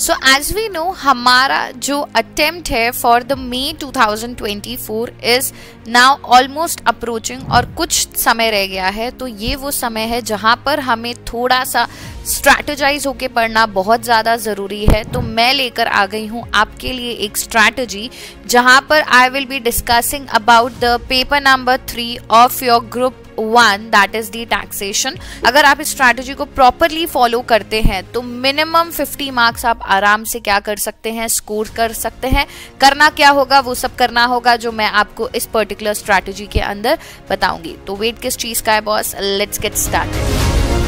So as we no हमारा जो attempt है for the May 2024 is now almost approaching और कुछ समय रह गया है तो ये वो समय है जहाँ पर हमें थोड़ा सा स्ट्रैटेजाइज होके पढ़ना बहुत ज़्यादा ज़रूरी है तो मैं लेकर आ गई हूँ आपके लिए एक स्ट्रैटेजी जहाँ पर I will be discussing about the paper number three of your group one that is the taxation अगर आप इस स्ट्रैटेजी को प्रॉपरली फॉलो करते हैं तो मिनिमम 50 मार्क्स आप आराम से क्या कर सकते हैं स्कोर कर सकते हैं करना क्या होगा वो सब करना होगा जो मैं आपको इस पर्टिकुलर स्ट्रैटेजी के अंदर बताऊंगी तो वेट किस चीज का है boss let's get start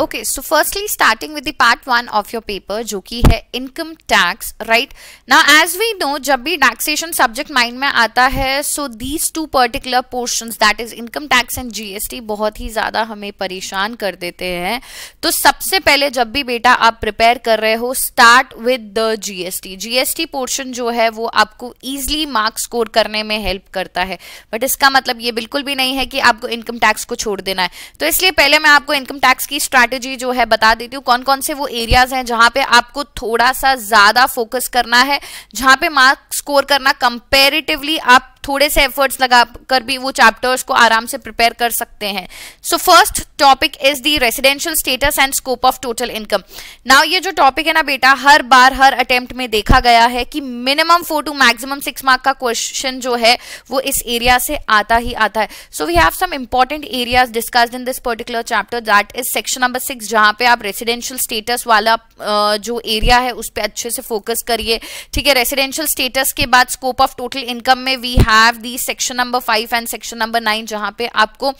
okay so firstly starting with the part one of your paper जो कि है इनकम टैक्स राइट ना एज वी नो जब भी टैक्सेशन सब्जेक्ट माइंड में आता है so these two particular portion that is income tax and GST बहुत ही ज़्यादा हमें परेशान कर देते हैं तो सबसे पहले जब भी बेटा आप प्रिपेयर कर रहे हो start with the GST GST portion जो है वो आपको ईजिली मार्क्स स्कोर करने में हेल्प करता है बट इसका मतलब ये बिल्कुल भी नहीं है कि आपको इनकम टैक्स को छोड़ देना है तो इसलिए पहले मैं आपको इनकम टैक्स की स्ट्रैटी स्ट्रैटेजी जो है बता देती हूँ कौन कौन से वो एरियाज हैं जहां पे आपको थोड़ा सा ज़्यादा फोकस करना है जहां पे मार्क्स स्कोर करना कंपेरेटिवली आप थोड़े से एफर्ट्स लगा कर भी वो चैप्टर्स को आराम से प्रिपेयर कर सकते हैं so first topic is the residential status and scope of total income now ये जो टॉपिक है ना बेटा हर बार हर अटेम्प्ट में देखा गया है कि minimum four to maximum six mark का क्वेश्चन जो है वो इस एरिया से आता ही आता है so we have some important areas discussed in this particular chapter that is section number six जहां पे आप रेसिडेंशियल स्टेटस वाला जो एरिया है उस पर अच्छे से फोकस करिए ठीक है रेसिडेंशियल स्टेटस के बाद स्कोप ऑफ टोटल इनकम में we have have the section number five and section number nine जहां पे आपको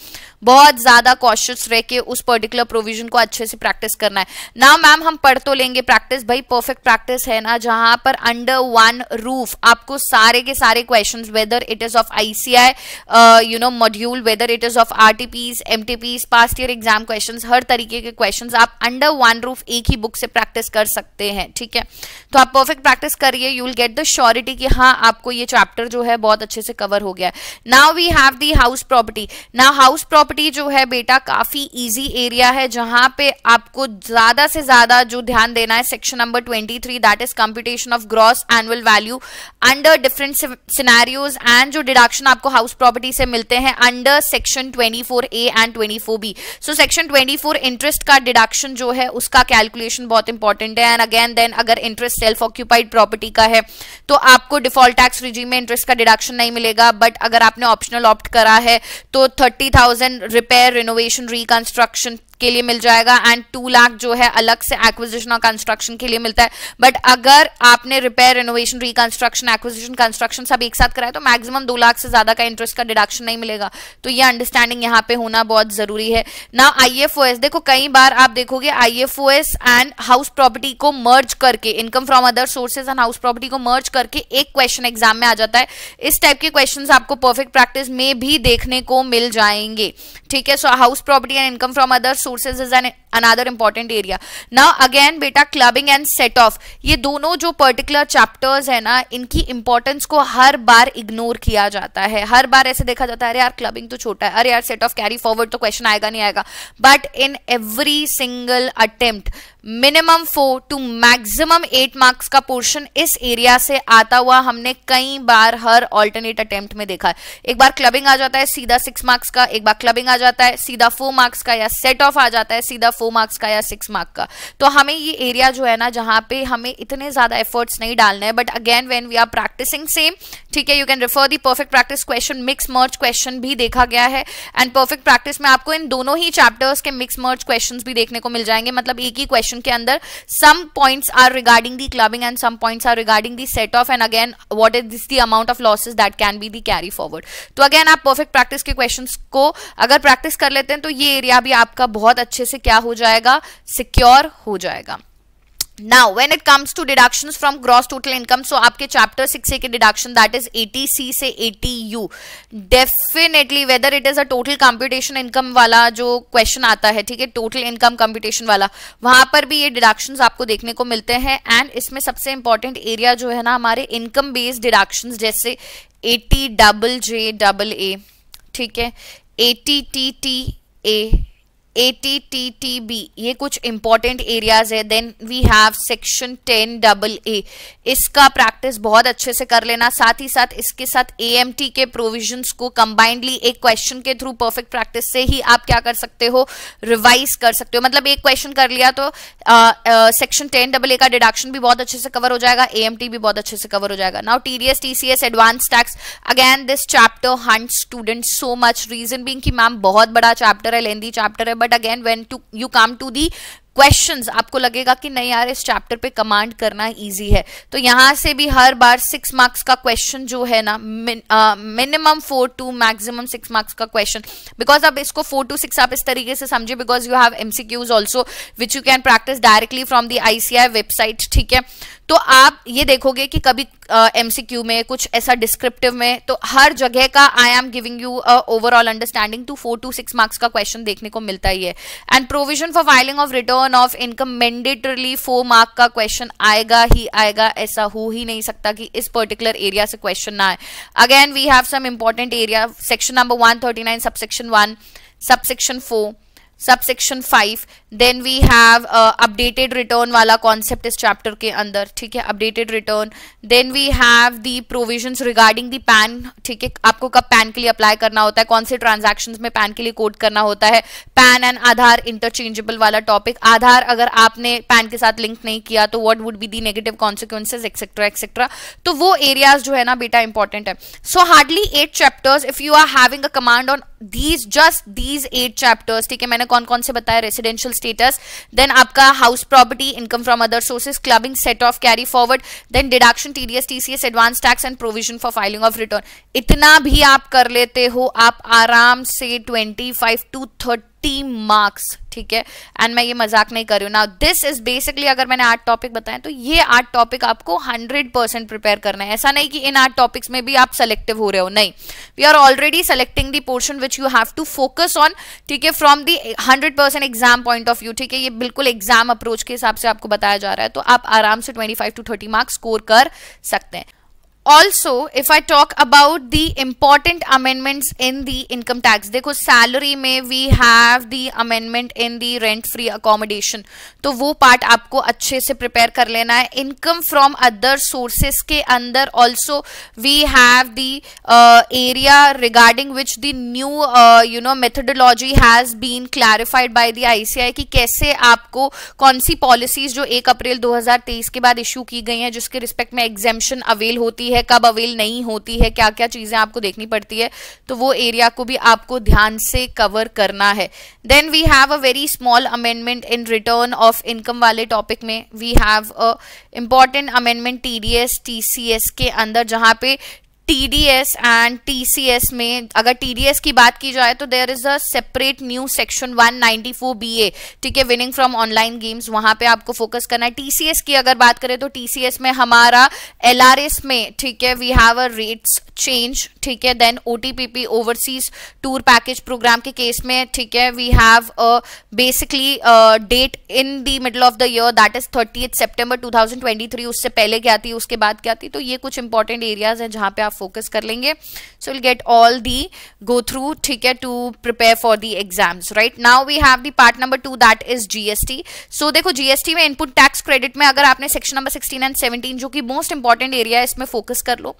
बहुत ज़्यादा कॉशियस रह के उस पर्टिकुलर प्रोविजन को अच्छे से प्रैक्टिस करना है ना मैम हम पढ़ तो लेंगे प्रैक्टिस भाई परफेक्ट प्रैक्टिस है ना जहां पर अंडर वन रूफ आपको सारे के सारे question whether it is of ICAI you know module whether it is of R T M T past year exam question हर तरीके के क्वेश्चन आप अंडर वन रूफ एक ही बुक से प्रैक्टिस कर सकते हैं ठीक है तो आप परफेक्ट प्रैक्टिस करिए you will get the surety कि हाँ आपको ये चैप्टर जो है बहुत अच्छे से कवर हो गया now we have the house property now house property जो है बेटा काफी इजी एरिया है जहां पे आपको ज्यादा से ज्यादा जो ध्यान देना है section number twenty three that is computation of gross annual value under different scenarios and जो डिडक्शन आपको हाउस प्रॉपर्टी से मिलते हैं under section twenty four A and twenty four B so section twenty four interest का deduction जो है उसका calculation बहुत इंपॉर्टेंट है एंड अगेन देन अगर इंटरेस्ट सेल्फ ऑक्यूपाइड प्रॉपर्टी का है तो आपको डिफॉल्ट टैक्स रिजीम में इंटरेस्ट का डिडक्शन नहीं नहीं मिलेगा बट अगर आपने ऑप्शनल ऑप्ट करा है तो thirty thousand repair renovation reconstruction के लिए मिल जाएगा एंड टू लाख जो है अलग से एक्विजिशन और कंस्ट्रक्शन के लिए मिलता है बट अगर आपने repair renovation reconstruction acquisition construction सब एक साथ कराया तो मैक्सिमम दो लाख से ज्यादा का इंटरेस्ट का डिडक्शन नहीं मिलेगा तो ये अंडरस्टैंडिंग यहाँ पे होना बहुत जरूरी है ना आई देखो कई बार आप देखोगे आई एंड हाउस प्रॉपर्टी को मर्ज करके income from other sources and house property को मर्ज करके एक क्वेश्चन एग्जाम में आ जाता है इस टाइप के क्वेश्चन आपको परफेक्ट प्रैक्टिस में भी देखने को मिल जाएंगे ठीक है so house property and income from others sources is an another important area now again बेटा क्लबिंग एंड सेट ऑफ ये दोनों जो पर्टिकुलर चैप्टर्स है ना इनकी इंपॉर्टेंस को हर बार इग्नोर किया जाता है हर बार ऐसे देखा जाता है अरे यार क्लबिंग तो छोटा है अरे यार सेट ऑफ कैरी फॉरवर्ड तो क्वेश्चन आएगा नहीं आएगा but in every single attempt minimum four to maximum eight marks का पोर्शन इस एरिया से आता हुआ हमने कई बार हर ऑल्टरनेट अटेम्प्ट में देखा है एक बार क्लबिंग आ जाता है सीधा सिक्स मार्क्स का एक बार क्लबिंग आ जाता है सीधा फोर मार्क्स का या सेट ऑफ आ जाता है सीधा फोर मार्क्स का या सिक्स मार्क का तो हमें ये एरिया जो है ना जहां पे हमें इतने ज्यादा एफर्ट्स नहीं डालने हैं but again when we are practising same ठीक है you can refer the perfect practice question mix merge question भी देखा गया है एंड परफेक्ट प्रैक्टिस में आपको इन दोनों ही चैप्टर्स के मिक्स मर्च क्वेश्चन भी देखने को मिल जाएंगे मतलब एक ही क्वेश्चन क्वेश्चन के अंदर some points are regarding the clubbing and some points are regarding the set off and again what is this the amount of losses that can be the carry forward तो again आप perfect practice के question को अगर practice कर लेते हैं तो ये एरिया भी आपका बहुत अच्छे से क्या हो जाएगा सिक्योर हो जाएगा now when it comes to deduction from gross total income so आपके चैप्टर सिक्स के deduction that is A C से eighty U definitely whether it is a total computation income वाला जो क्वेश्चन आता है ठीक है टोटल इनकम कॉम्पिटेशन वाला वहां पर भी ये डिडक्शन आपको देखने को मिलते हैं एंड इसमें सबसे इंपॉर्टेंट एरिया जो है ना हमारे इनकम बेस्ड डिडक्शन जैसे A T double J double A ठीक है A T T T A A T T T B ये कुछ इंपॉर्टेंट एरियाज है then we have section ten double A इसका प्रैक्टिस बहुत अच्छे से कर लेना साथ ही साथ इसके साथ ए एम टी के प्रोविजंस को कंबाइंडली एक क्वेश्चन के थ्रू परफेक्ट प्रैक्टिस से ही आप क्या कर सकते हो रिवाइज कर सकते हो मतलब एक क्वेश्चन कर लिया तो सेक्शन टेन डबल ए का डिडक्शन भी बहुत अच्छे से कवर हो जाएगा ए एम टी भी बहुत अच्छे से कवर हो जाएगा now T D S T C S advance tax again this chapter haunt student so much reason being की मैम बहुत बड़ा चैप्टर है लेंदी चैप्टर है but but again when to you come to the questions आपको लगेगा कि नहीं यार इस चैप्टर पे कमांड करना इजी है तो यहां से भी हर बार सिक्स मार्क्स का क्वेश्चन जो है ना minimum four to maximum six marks का क्वेश्चन बिकॉज आप इसको फोर टू सिक्स आप इस तरीके से समझे because you have MCQs also which you can practice directly from the ICAI website ठीक है तो आप ये देखोगे कि कभी एमसीक्यू में कुछ ऐसा डिस्क्रिप्टिव में तो हर जगह का I am giving you overall understanding to four to six marks का क्वेश्चन देखने को मिलता ही है and provision for filing of return of income mandatorily four mark का क्वेश्चन आएगा ही आएगा ऐसा हो ही नहीं सकता कि इस पर्टिकुलर एरिया से क्वेश्चन ना आए again we have some important area section number one thirty nine subsection one subsection four subsection five then we have updated return वाला कॉन्सेप्ट इस चैप्टर के अंदर ठीक है updated return then we have the provision regarding the PAN ठीक है आपको कब पैन के लिए अप्लाई करना होता है कौन से ट्रांजेक्शन में पैन के लिए कोड करना होता है पैन एंड आधार इंटरचेंजेबल वाला टॉपिक आधार अगर आपने पैन के साथ लिंक नहीं किया तो what would be the negative consequences etcetera etcetera तो वो एरियाज जो है ना बेटा इंपॉर्टेंट है so hardly eight chapters if you are having a command on these just these eight chapters ठीक है मैंने कौन कौन से बताया रेसिडेंशियल स्टेटस देन आपका house property income from other sources clubbing set off carry forward then deduction TDS TCS advance tax and provision for filing of return इतना भी आप कर लेते हो आप आराम से twenty five to thirty thirty marks ठीक है एंड मैं ये मजाक नहीं कर रही हूँ ना दिस इज बेसिकली अगर मैंने आठ टॉपिक बताए तो ये आठ टॉपिक आपको हंड्रेड परसेंट प्रिपेयर करना है ऐसा नहीं कि इन आठ टॉपिक्स में भी आप सेलेक्टिव हो रहे हो नहीं we are already selecting the portion which you have to focus on ठीक है from the hundred percent exam point of view ठीक है ये बिल्कुल एग्जाम अप्रोच के हिसाब से आपको बताया जा रहा है तो आप आराम से twenty five to thirty marks score कर सकते हैं also if I talk about the important amendments in the income tax देखो सैलरी में we have the amendment in the rent free accommodation तो वो पार्ट आपको अच्छे से प्रिपेयर कर लेना है इनकम फ्रॉम अदर सोर्सेस के अंदर also we have the area regarding which the new you know methodology has been clarified by the ICI कि कैसे आपको कौन सी पॉलिसीज जो एक अप्रैल दो हजार तेईस के बाद इश्यू की गई है जिसके रिस्पेक्ट में एग्जेम्पन अवेल होती है है कब अवेल नहीं होती है क्या क्या चीज़ें आपको देखनी पड़ती है तो वो एरिया को भी आपको ध्यान से कवर करना है then we have a very small amendment in return of income वाले टॉपिक में we have a important amendment T D S के अंदर जहाँ पे टीडीएस एंड टीसीएस में अगर टीडीएस की बात की जाए तो there is a separate new section 194 BA ठीक है विनिंग फ्रॉम ऑनलाइन गेम्स वहां पे आपको फोकस करना है टीसीएस की अगर बात करें तो टीसीएस में हमारा एलआरएस में ठीक है we have a rates change ठीक है then OTPP overseas tour package program के केस में ठीक है we have a basically date in the middle of the year that is thirty सितंबर 2023 उससे पहले क्या थी उसके बाद क्या थी तो ये कुछ इंपॉर्टेंट एरियाज हैं जहां पे आप फोकस कर लेंगे so will get all the go through ठीक है to prepare for the exams right now we have the part number two that is GST so देखो जीएसटी में इनपुट टैक्स क्रेडिट में अगर आपने section number sixteen and seventeen जो कि most important area है इसमें फोकस कर लो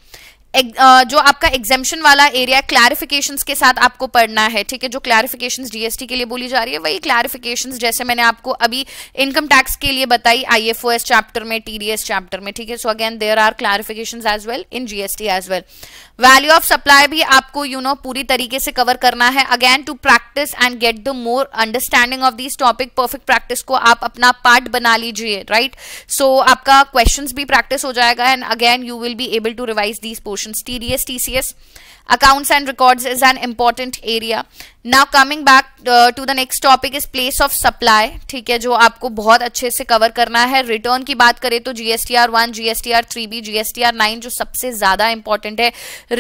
जो आपका एग्जेम्पन वाला एरिया क्लैरिफिकेशन के साथ आपको पढ़ना है ठीक है जो क्लैरिफिकेशन जीएसटी के लिए बोली जा रही है वही क्लैरिफिकेशन जैसे मैंने आपको अभी इनकम टैक्स के लिए बताई आईएफओएस चैप्टर में टीडीएस चैप्टर में ठीक है so again there are clarification as well in GST as well value of supply भी आपको यू you नो know, पूरी तरीके से कवर करना है again to practice and get the more understanding of this topic perfect practice को आप अपना पार्ट बना लीजिए राइट सो आपका क्वेश्चन भी प्रैक्टिस हो जाएगा and again you will be able to revise these portion sections TDS, TCS accounts and records is an important area now coming back uh, to the next topic is place of supply ठीक है जो आपको बहुत अच्छे से cover करना है return की बात करें तो GSTR one GSTR three B GSTR nine जो सबसे ज्यादा इंपॉर्टेंट है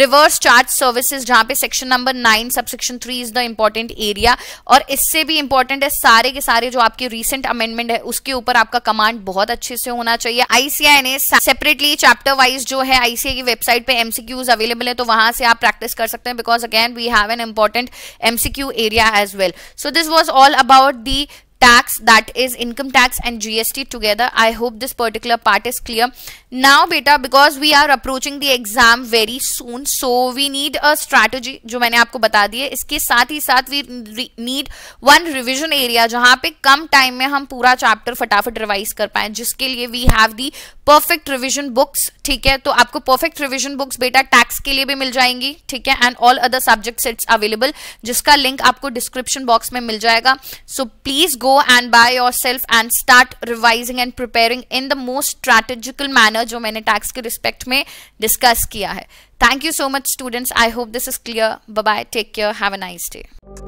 रिवर्स चार्ज सर्विसेज जहां पे section number nine sub section three is the important area और इससे भी इंपॉर्टेंट है सारे के सारे जो आपके रिसेंट अमेंडमेंट है उसके ऊपर आपका कमांड बहुत अच्छे से होना चाहिए आईसीआई ने सेपरेटली चैप्टर वाइज जो है आईसीआई की वेबसाइट पे एमसीक्यूज अवेलेबल है तो वहां से आप प्रैक्टिस प्रैक्टिस कर सकते हैं because again we have an important M C Q area as well so this was all about the tax that is income tax and GST together. I hope this particular part is clear. Now beta because we are approaching the exam very soon so we need a strategy jo maine aapko bata diye iske sath hi sath we need one revision area jahan pe kam time mein hum pura chapter fatafat revise kar पाए jiske liye we have the perfect revision books theek hai to aapko perfect revision books beta tax ke liye bhi mil jayengi theek hai and all other subject sets available jiska link aapko description box mein mil jayega so please go go and buy yourself and start revising and preparing in the most strategical manner जो मैंने tax के respect में discuss किया है you so much students I hope this is clear bye bye take care have a nice day